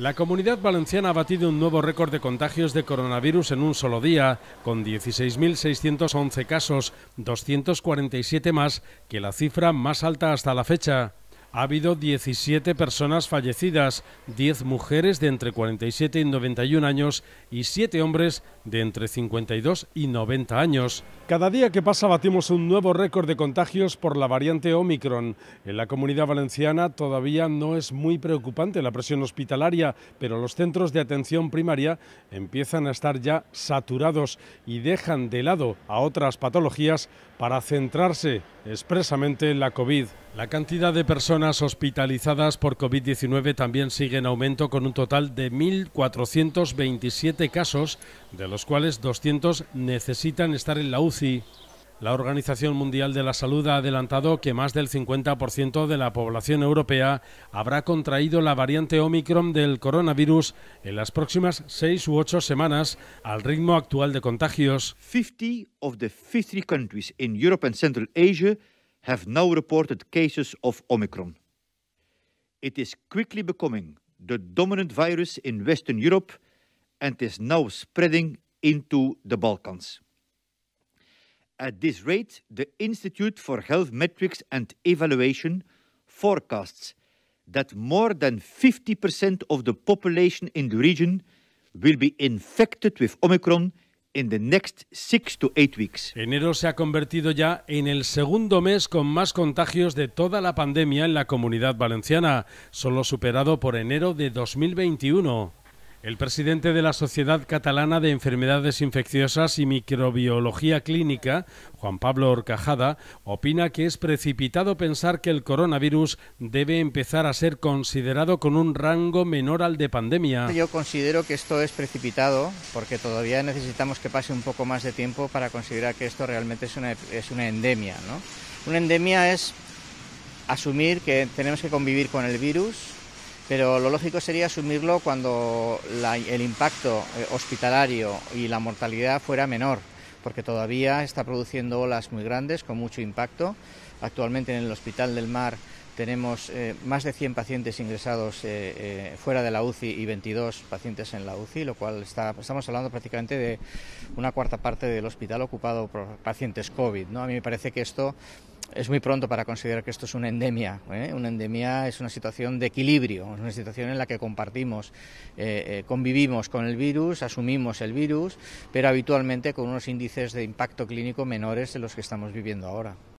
La comunidad valenciana ha batido un nuevo récord de contagios de coronavirus en un solo día, con 16.611 casos, 247 más que la cifra más alta hasta la fecha. Ha habido 17 personas fallecidas, 10 mujeres de entre 47 y 91 años y 7 hombres de entre 52 y 90 años. Cada día que pasa batimos un nuevo récord de contagios por la variante Omicron. En la comunidad valenciana todavía no es muy preocupante la presión hospitalaria, pero los centros de atención primaria empiezan a estar ya saturados y dejan de lado a otras patologías para centrarse expresamente la COVID. La cantidad de personas hospitalizadas por COVID-19 también sigue en aumento con un total de 1.427 casos, de los cuales 200 necesitan estar en la UCI. La Organización Mundial de la Salud ha adelantado que más del 50% de la población europea habrá contraído la variante Omicron del coronavirus en las próximas seis u ocho semanas al ritmo actual de contagios. 50 of the fifty countries in Europe and Central Asia have now reported cases of Omicron. It is quickly becoming the dominant virus in Western Europe and is now spreading into the Balkans. At this rate, the Institute for Health Metrics and Evaluation forecasts that more than 50% of the population in the region will be infected with Omicron in the next six to eight weeks. Enero se ha convertido ya en el segundo mes con más contagios de toda la pandemia en la comunidad valenciana, solo superado por enero de 2021. El presidente de la Sociedad Catalana de Enfermedades Infecciosas y Microbiología Clínica, Juan Pablo Orcajada, opina que es precipitado pensar que el coronavirus debe empezar a ser considerado con un rango menor al de pandemia. Yo considero que esto es precipitado porque todavía necesitamos que pase un poco más de tiempo para considerar que esto realmente es una, es una endemia. ¿no? Una endemia es asumir que tenemos que convivir con el virus pero lo lógico sería asumirlo cuando el impacto eh, hospitalario y la mortalidad fuera menor, porque todavía está produciendo olas muy grandes con mucho impacto. Actualmente en el Hospital del Mar tenemos eh, más de 100 pacientes ingresados eh, fuera de la UCI y 22 pacientes en la UCI, lo cual está, estamos hablando prácticamente de una cuarta parte del hospital ocupado por pacientes COVID. ¿no? A mí me parece que esto es muy pronto para considerar que esto es una endemia. ¿eh? Una endemia es una situación de equilibrio, es una situación en la que compartimos, eh, eh, convivimos con el virus, asumimos el virus, pero habitualmente con unos índices de impacto clínico menores de los que estamos viviendo ahora.